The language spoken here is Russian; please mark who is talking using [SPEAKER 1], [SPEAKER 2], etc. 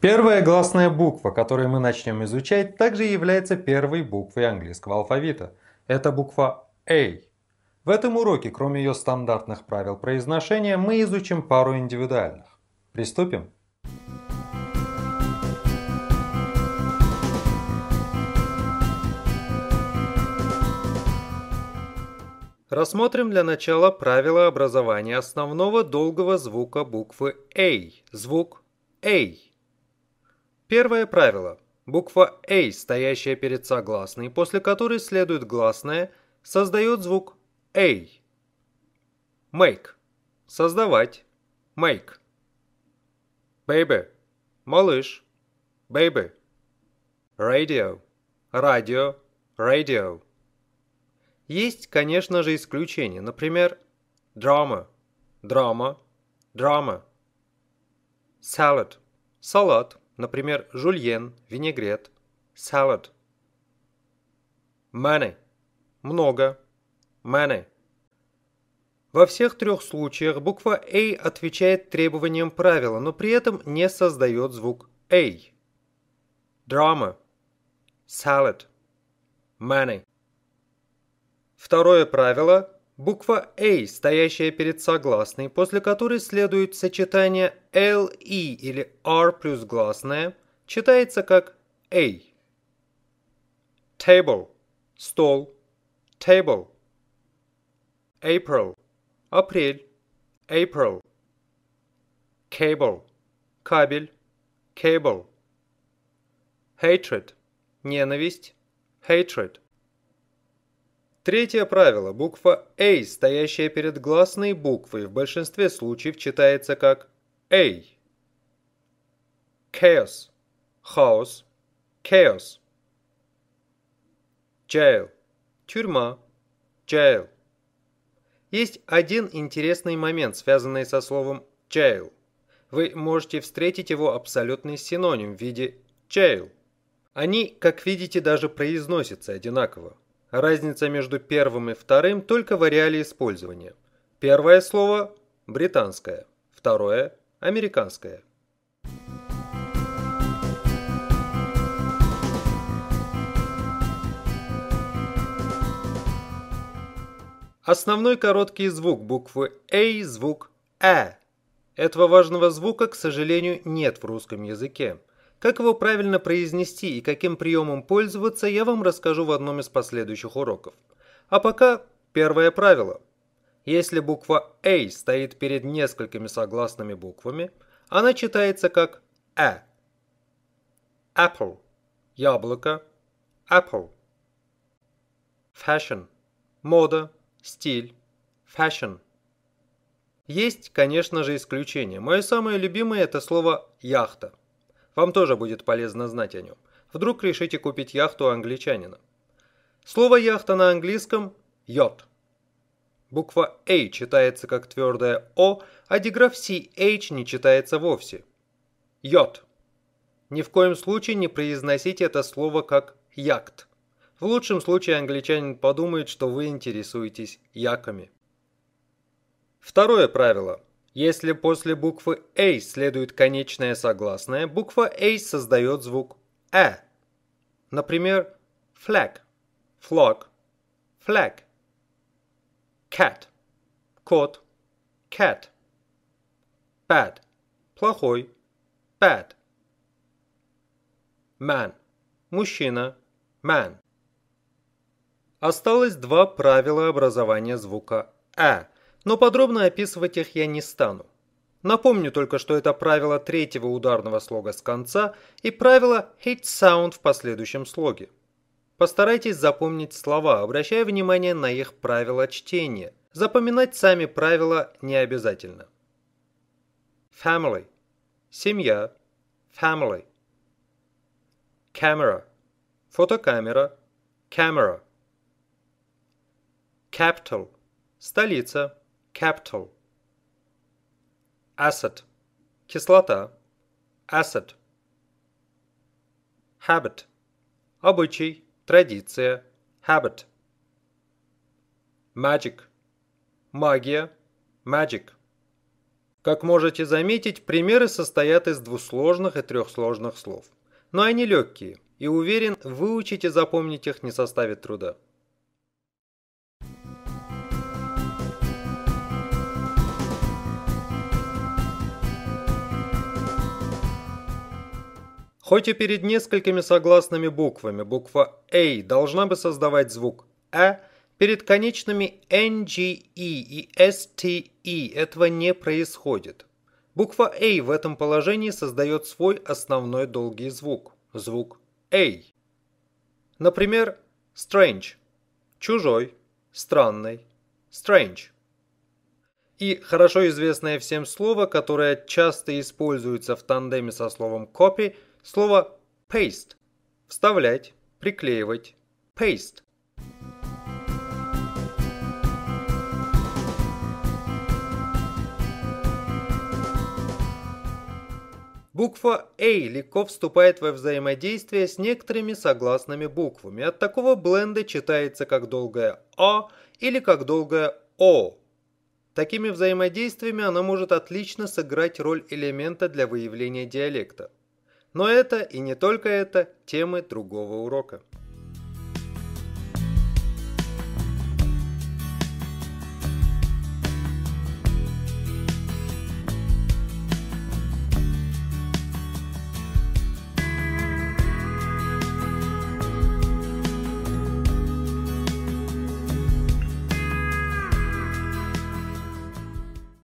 [SPEAKER 1] Первая гласная буква, которую мы начнем изучать, также является первой буквой английского алфавита. Это буква A. В этом уроке, кроме ее стандартных правил произношения, мы изучим пару индивидуальных. Приступим? Рассмотрим для начала правило образования основного долгого звука буквы «эй», звук «эй». Первое правило. Буква «эй», стоящая перед согласной, после которой следует гласная, создает звук «эй». Make. Создавать. Make. Baby. Малыш. Baby. Radio. Радио. Radio. radio. Есть, конечно же, исключения. Например, драма, драма, драма. Салат, салат. Например, жульен, винегрет, салат. Money – много, money. Во всех трех случаях буква A отвечает требованиям правила, но при этом не создает звук A. Драма, салат, money. Второе правило – буква «a», стоящая перед согласной, после которой следует сочетание «le» или «r» плюс гласная, читается как «a». Table – стол, table. April – апрель, April. Cable – кабель, cable. Hatred – ненависть, hatred. Третье правило. Буква «эй», стоящая перед гласной буквой, в большинстве случаев читается как «эй». Chaos. Хаос. Chaos. Jail. Тюрьма. Jail. Есть один интересный момент, связанный со словом jail. Вы можете встретить его абсолютный синоним в виде jail. Они, как видите, даже произносятся одинаково. Разница между первым и вторым только в ареале использования. Первое слово – британское, второе – американское. Основной короткий звук буквы «а» – звук «э». Этого важного звука, к сожалению, нет в русском языке. Как его правильно произнести и каким приемом пользоваться, я вам расскажу в одном из последующих уроков. А пока первое правило. Если буква «а» стоит перед несколькими согласными буквами, она читается как «э». Apple – яблоко, apple. Fashion – мода, стиль, fashion. Есть, конечно же, исключения. Мое самое любимое – это слово «яхта». Вам тоже будет полезно знать о нем. Вдруг решите купить яхту англичанина. Слово «яхта» на английском «yacht». Буква «a» читается как твердое «о», а диграф «ch» не читается вовсе. «Yacht». Ни в коем случае не произносите это слово как «якт». В лучшем случае англичанин подумает, что вы интересуетесь яками. Второе правило. Если после буквы «эй» следует конечная согласная, буква «эй» создает звук «э». Например, flag, flock, flag, cat, кот, cat, bad, плохой, bad, man, мужчина, man. Осталось два правила образования звука «э» но подробно описывать их я не стану. Напомню только, что это правило третьего ударного слога с конца и правило hit sound в последующем слоге. Постарайтесь запомнить слова, обращая внимание на их правила чтения. Запоминать сами правила не обязательно. Family – семья, family. Camera – фотокамера, camera. Capital – столица, capital acid кислота acid habit обычай традиция habit magic магия magic как можете заметить, примеры состоят из двусложных и трехсложных слов. Но они легкие, и уверен, выучить и запомнить их не составит труда. Хоть и перед несколькими согласными буквами буква «а» должна бы создавать звук «э», перед конечными «nge» и «ste» этого не происходит. Буква «а» в этом положении создает свой основной долгий звук – звук «а». Например, «strange» – «чужой», «странный», «strange» и хорошо известное всем слово, которое часто используется в тандеме со словом «copy» Слово paste – вставлять, приклеивать, paste. Буква «а» легко вступает во взаимодействие с некоторыми согласными буквами. От такого бленда читается как долгое «а» или как долгое «о». Такими взаимодействиями она может отлично сыграть роль элемента для выявления диалекта. Но это и не только это темы другого урока.